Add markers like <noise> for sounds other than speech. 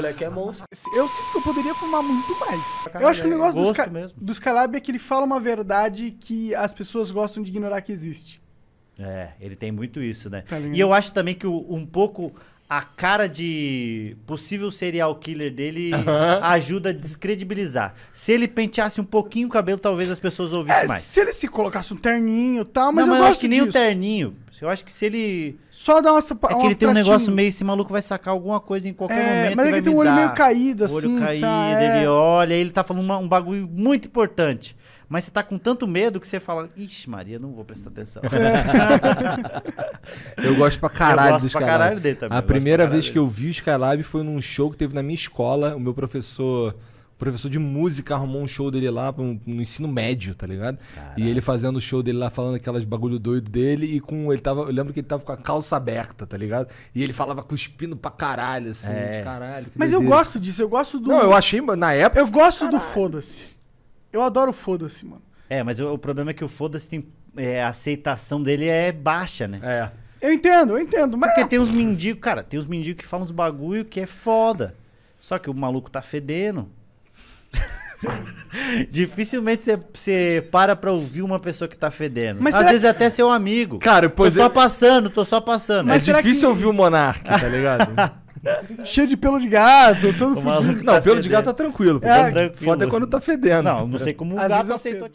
moleque é monstro. Eu sinto que eu poderia fumar muito mais. Caralho, eu acho que o é negócio do, Sca mesmo. do é que ele fala uma verdade que as pessoas gostam de ignorar que existe. É, ele tem muito isso, né? Tá e eu acho também que o, um pouco a cara de possível serial killer dele uhum. ajuda a descredibilizar. Se ele penteasse um pouquinho o cabelo, talvez as pessoas ouvissem é, mais. Se ele se colocasse um terninho e tal, mas não, eu mas acho que nem o terninho. Eu acho que se ele. Só dá uma. É que ele tem um negócio meio. Esse maluco vai sacar alguma coisa em qualquer é, momento. Mas é que tem um olho meio caído, assim. olho caído, é... ele olha, ele tá falando uma, um bagulho muito importante. Mas você tá com tanto medo que você fala, ixi, Maria, não vou prestar atenção. <laughs> eu gosto pra caralho eu gosto do Skylab. Pra caralho dele também. A primeira vez dele. que eu vi o Skylab foi num show que teve na minha escola. O meu professor professor de música arrumou um show dele lá um, no ensino médio, tá ligado? E ele fazendo o show dele lá, falando aquelas bagulho doido dele, e com ele tava. Eu lembro que ele tava com a calça aberta, tá ligado? E ele falava cuspindo pra caralho, assim, é. de caralho. Mas eu gosto disso, eu gosto do. Não, eu achei, na época. Eu gosto caralho. do foda-se. Eu adoro foda-se, mano. É, mas o, o, problema é que o foda-se tem. É, a aceitação dele é baixa, né? É. Eu entendo, eu entendo, mas. Porque tem uns mendigos, cara, tem uns mendigos que falam uns bagulho que é foda. Só que o maluco tá fedendo. <laughs> Dificilmente você para pra ouvir uma pessoa que tá fedendo. Mas Às vezes que... É até seu amigo. Cara, pois Tô é... só passando, tô só passando. É Mas é difícil que... ouvir o Monark, tá ligado? <laughs> Cheio de pelo de gato, todo fudido. Tá não, tá pelo fedendo. de gato tá tranquilo. É, tá é tranquilo. Foda é quando tá fedendo. Não, não sei como o Às gato aceitou.